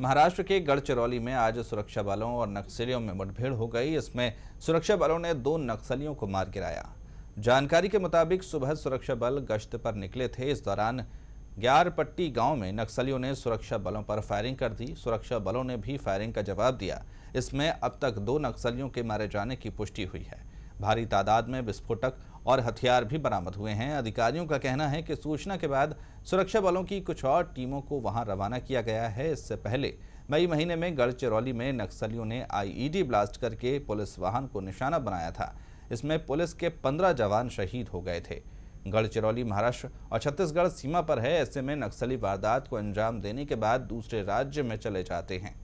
महाराष्ट्र के गढ़चिरौली में आज सुरक्षा बलों और नक्सलियों में मुठभेड़ हो गई इसमें सुरक्षा बलों ने दो नक्सलियों को मार गिराया जानकारी के मुताबिक सुबह सुरक्षा बल गश्त पर निकले थे इस दौरान ग्यारपट्टी गांव में नक्सलियों ने सुरक्षा बलों पर फायरिंग कर दी सुरक्षा बलों ने भी फायरिंग का जवाब दिया इसमें अब तक दो नक्सलियों के मारे जाने की पुष्टि हुई है भारी तादाद में विस्फोटक और हथियार भी बरामद हुए हैं अधिकारियों का कहना है कि सूचना के बाद सुरक्षा बलों की कुछ और टीमों को वहां रवाना किया गया है इससे पहले मई महीने में गढ़चिरौली में नक्सलियों ने आईईडी ब्लास्ट करके पुलिस वाहन को निशाना बनाया था इसमें पुलिस के पंद्रह जवान शहीद हो गए थे गढ़चिरौली महाराष्ट्र और छत्तीसगढ़ सीमा पर है ऐसे में नक्सली वारदात को अंजाम देने के बाद दूसरे राज्य में चले जाते हैं